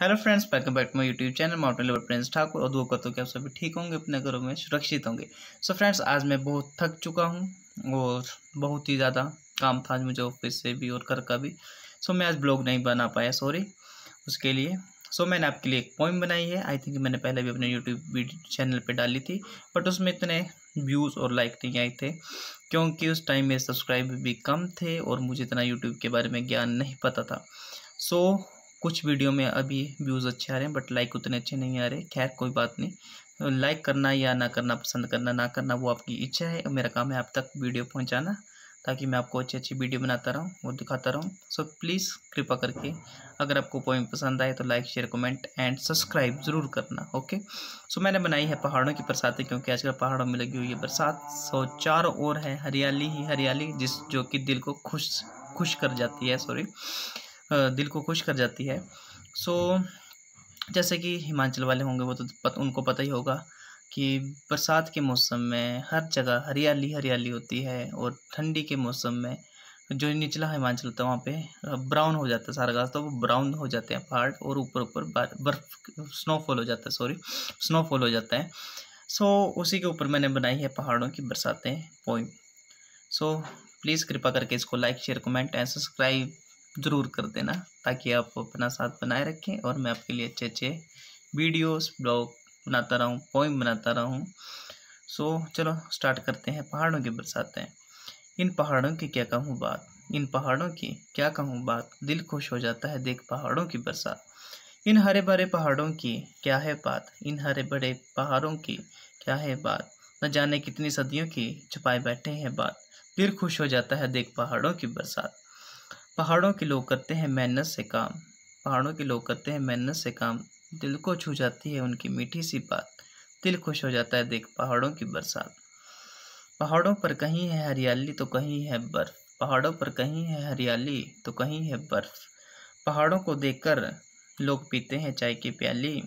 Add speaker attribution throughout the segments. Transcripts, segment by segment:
Speaker 1: hello friends welcome back to my YouTube channel mountain lover Prince Thakur और दुआ करता हूँ कि आप सभी ठीक होंगे अपने घरों में सुरक्षित होंगे सो so फ्रेंड्स आज मैं बहुत थक चुका हूँ और बहुत ही ज़्यादा काम था आज मुझे ऑफिस से भी और घर का भी सो so मैं आज ब्लॉग नहीं बना पाया सॉरी उसके लिए सो so मैंने आपके लिए एक पोइम बनाई है आई थिंक मैंने पहले भी अपने यूट्यूब चैनल पर डाली थी बट उसमें इतने व्यूज़ और लाइक नहीं आए थे क्योंकि उस टाइम मेरे सब्सक्राइब भी कम थे और मुझे इतना यूट्यूब के बारे में ज्ञान नहीं पता था सो so, कुछ वीडियो में अभी व्यूज़ अच्छे आ रहे हैं बट लाइक उतने अच्छे नहीं आ रहे खैर कोई बात नहीं लाइक करना या ना करना पसंद करना ना करना वो आपकी इच्छा है और मेरा काम है आप तक वीडियो पहुंचाना ताकि मैं आपको अच्छी अच्छी वीडियो बनाता रहूं और दिखाता रहूं सो प्लीज़ कृपा करके अगर आपको पोइम पसंद आए तो like share comment and subscribe ज़रूर करना ओके सो मैंने बनाई है पहाड़ों की बरसातें क्योंकि आजकल पहाड़ों में लगी हुई है बरसात सो चारों ओर है हरियाली ही हरियाली जिस जो कि दिल को खुश खुश कर जाती है सॉरी दिल को खुश कर जाती है सो जैसे कि हिमाचल वाले होंगे वो तो पत, उनको पता ही होगा कि बरसात के मौसम में हर जगह हरियाली हरियाली होती है और ठंडी के मौसम में जो निचला हिमाचल होता है वहाँ पे ब्राउन हो जाता है सारा घास तो वो ब्राउन हो जाते हैं पहाड़ और ऊपर ऊपर बर्फ स्नोफॉल हो जाता है सॉरी स्नोफॉल हो जाता है सो so, उसी के ऊपर मैंने बनाई है पहाड़ों की बरसातें पोइम सो so, प्लीज़ कृपा करके इसको like share comment and subscribe ज़रूर कर देना ताकि आप अपना साथ बनाए रखें और मैं आपके लिए अच्छे अच्छे वीडियोस ब्लॉग बनाता रहूँ पोइम बनाता रहूँ सो चलो स्टार्ट करते हैं पहाड़ों की बरसातें इन पहाड़ों की क्या कहूँ बात इन पहाड़ों की क्या कहूँ बात दिल खुश हो जाता है देख पहाड़ों की बरसात इन हरे भरे पहाड़ों की क्या है बात इन हरे भरे पहाड़ों की क्या है बात न जाने कितनी सदियों की छुपाए बैठे हैं बात दिल खुश हो जाता है देख पहाड़ों की बरसात पहाड़ों के लोग करते हैं मेहनत से काम पहाड़ों के लोग करते हैं मेहनत से काम दिल को छू जाती है उनकी मीठी सी बात दिल खुश हो जाता है देख पहाड़ों की बरसात पहाड़ों पर कहीं है हरियाली तो कहीं है बर्फ पहाड़ों पर कहीं है हरियाली तो कहीं है बर्फ पहाड़ों को देखकर लोग पीते हैं चाय की प्याली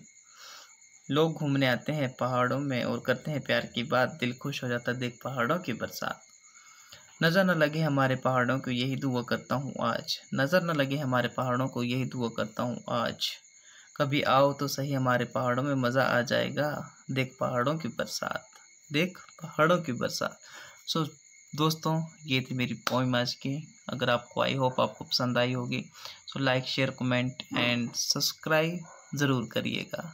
Speaker 1: लोग घूमने आते हैं पहाड़ों में और करते हैं प्यार की बात दिल खुश हो जाता है देख पहाड़ों की बरसात नज़र न लगे हमारे पहाड़ों को यही दुआ करता हूँ आज नज़र न लगे हमारे पहाड़ों को यही दुआ करता हूँ आज कभी आओ तो सही हमारे पहाड़ों में मज़ा आ जाएगा देख पहाड़ों की बरसात देख पहाड़ों की बरसात सो so, दोस्तों ये थी मेरी पोइम आज की अगर आपको आई होप आपको पसंद आई होगी so like share comment and subscribe ज़रूर करिएगा